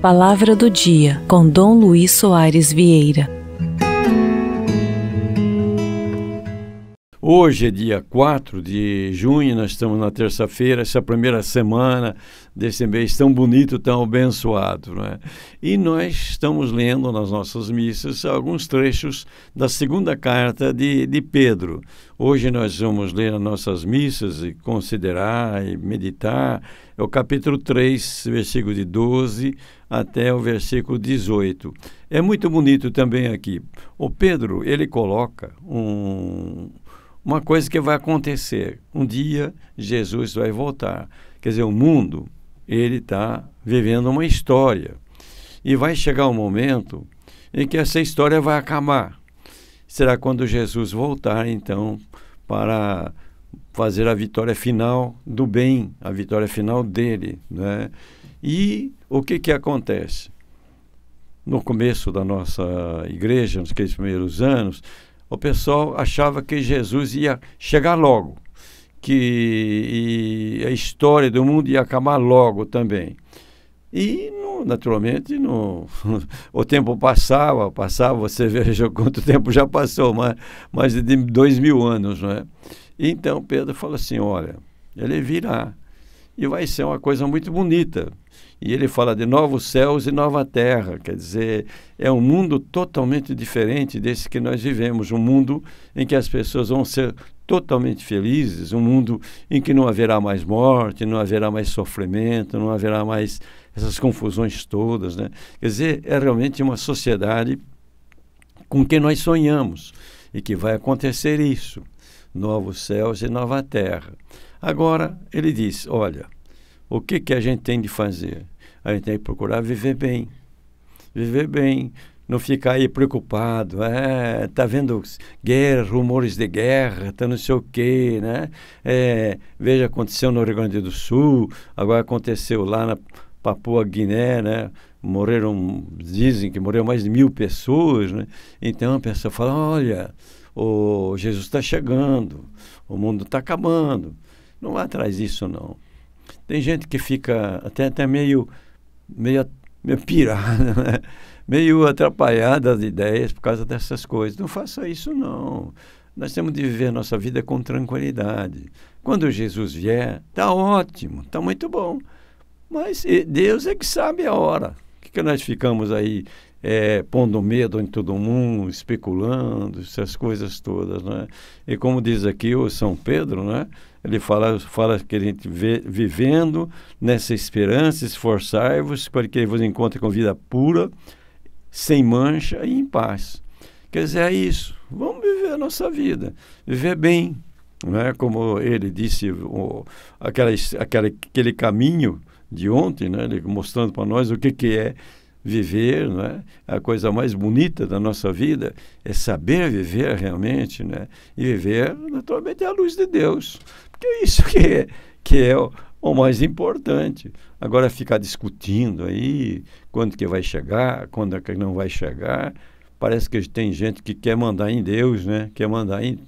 Palavra do Dia, com Dom Luiz Soares Vieira. Hoje é dia 4 de junho, nós estamos na terça-feira, essa primeira semana desse mês tão bonito, tão abençoado. Não é? E nós estamos lendo nas nossas missas alguns trechos da segunda carta de, de Pedro. Hoje nós vamos ler nas nossas missas e considerar e meditar. É o capítulo 3, versículo de 12 até o versículo 18. É muito bonito também aqui. O Pedro, ele coloca um uma coisa que vai acontecer. Um dia Jesus vai voltar. Quer dizer, o mundo ele está vivendo uma história e vai chegar um momento em que essa história vai acabar. Será quando Jesus voltar, então, para fazer a vitória final do bem, a vitória final dele, né? E o que que acontece? No começo da nossa igreja, nos primeiros anos, o pessoal achava que Jesus ia chegar logo, que a história do mundo ia acabar logo também. E, naturalmente, no o tempo passava, passava, você veja quanto tempo já passou, mais, mais de dois mil anos, não é? Então Pedro fala assim: olha, ele virá e vai ser uma coisa muito bonita e ele fala de novos céus e nova terra, quer dizer, é um mundo totalmente diferente desse que nós vivemos, um mundo em que as pessoas vão ser totalmente felizes, um mundo em que não haverá mais morte, não haverá mais sofrimento, não haverá mais essas confusões todas, né? Quer dizer, é realmente uma sociedade com que nós sonhamos e que vai acontecer isso, novos céus e nova terra. Agora ele diz, olha, o que, que a gente tem de fazer? A gente tem que procurar viver bem. Viver bem, não ficar aí preocupado. É, tá vendo guerra, rumores de guerra, tá não sei o quê, né? É, veja, aconteceu no Rio Grande do Sul, agora aconteceu lá na Papua Guiné, né? Morreram, dizem que morreram mais de mil pessoas, né? Então a pessoa fala, olha, o Jesus está chegando, o mundo está acabando. Não vá atrás disso, não. Tem gente que fica até, até meio, meio, meio pirada, né? meio atrapalhada as ideias por causa dessas coisas. Não faça isso, não. Nós temos de viver nossa vida com tranquilidade. Quando Jesus vier, está ótimo, está muito bom. Mas eh, Deus é que sabe a hora que, que nós ficamos aí é, pondo medo em todo mundo, especulando, essas coisas todas, né? E como diz aqui o São Pedro, né? Ele fala, fala que a gente vê, vivendo nessa esperança, esforçai-vos para que vos encontre com vida pura, sem mancha e em paz. Quer dizer, é isso. Vamos viver a nossa vida, viver bem, né? Como ele disse, o, aquela, aquela, aquele caminho de ontem, né? Ele mostrando para nós o que, que é viver, né? A coisa mais bonita da nossa vida é saber viver realmente, né? E viver naturalmente à luz de Deus, porque é isso que é, que é o, o mais importante. Agora ficar discutindo aí quando que vai chegar, quando é que não vai chegar, parece que tem gente que quer mandar em Deus, né? Quer mandar em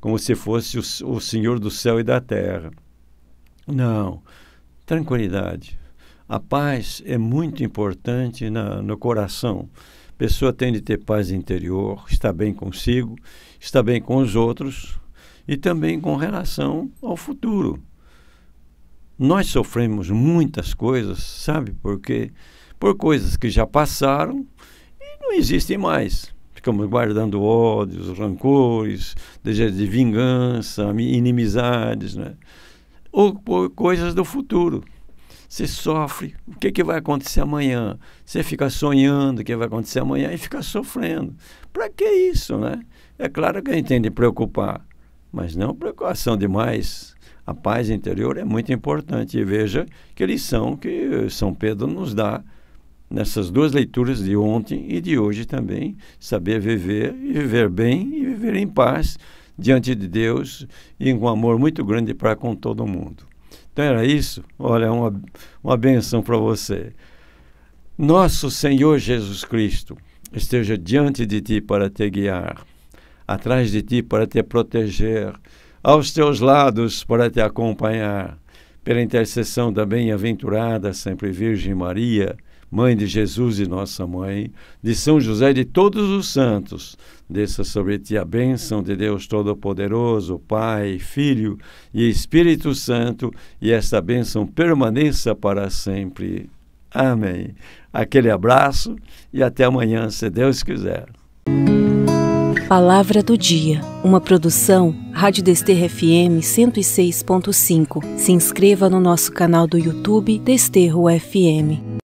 como se fosse o, o Senhor do céu e da terra. Não tranquilidade. A paz é muito importante na, no coração. A pessoa tem de ter paz interior, está bem consigo, está bem com os outros e também com relação ao futuro. Nós sofremos muitas coisas, sabe por quê? Por coisas que já passaram e não existem mais. Ficamos guardando ódios, rancores, desejos de vingança, inimizades, né? ou por coisas do futuro. Você sofre. O que, que vai acontecer amanhã? Você fica sonhando o que vai acontecer amanhã e fica sofrendo. Para que isso, né? É claro que a gente tem de preocupar, mas não preocupação demais. A paz interior é muito importante. E veja que lição que São Pedro nos dá nessas duas leituras de ontem e de hoje também. Saber viver e viver bem e viver em paz diante de Deus e um amor muito grande para com todo mundo. Então era isso? Olha, uma, uma benção para você. Nosso Senhor Jesus Cristo esteja diante de ti para te guiar, atrás de ti para te proteger, aos teus lados para te acompanhar, pela intercessão da bem-aventurada sempre Virgem Maria Mãe de Jesus e Nossa Mãe, de São José e de todos os santos, desça sobre ti a bênção de Deus Todo-Poderoso, Pai, Filho e Espírito Santo, e esta bênção permaneça para sempre. Amém. Aquele abraço e até amanhã, se Deus quiser. Palavra do Dia, uma produção Rádio Desterro FM 106.5. Se inscreva no nosso canal do YouTube Desterro FM.